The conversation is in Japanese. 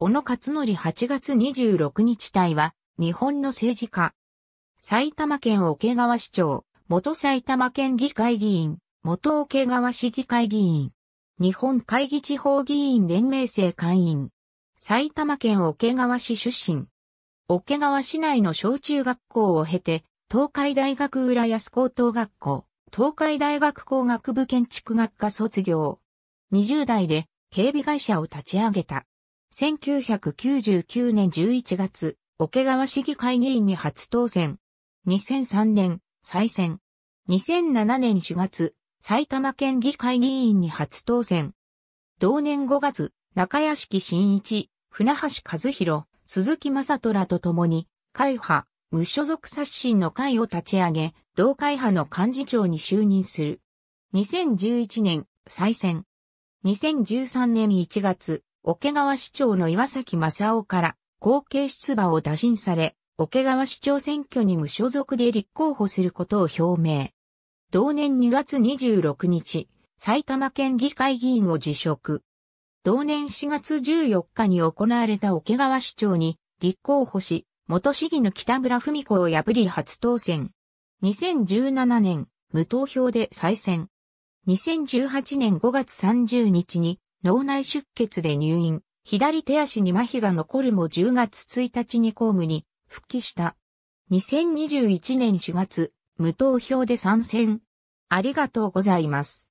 小野勝則8月26日隊は、日本の政治家。埼玉県桶川市長、元埼玉県議会議員、元桶川市議会議員。日本会議地方議員連盟制会員。埼玉県桶川市出身。桶川市内の小中学校を経て、東海大学浦安高等学校、東海大学工学部建築学科卒業。20代で警備会社を立ち上げた。1999年11月、桶川市議会議員に初当選。2003年、再選。2007年4月、埼玉県議会議員に初当選。同年5月、中屋敷新一、船橋和弘、鈴木正虎と共に、会派、無所属刷新の会を立ち上げ、同会派の幹事長に就任する。2011年、再選。2013年1月、桶川市長の岩崎正夫から後継出馬を打診され、桶川市長選挙に無所属で立候補することを表明。同年2月26日、埼玉県議会議員を辞職。同年4月14日に行われた桶川市長に立候補し、元市議の北村文子を破り初当選。2017年、無投票で再選。2018年5月30日に脳内出血で入院、左手足に麻痺が残るも10月1日に公務に復帰した。2021年4月、無投票で参戦。ありがとうございます。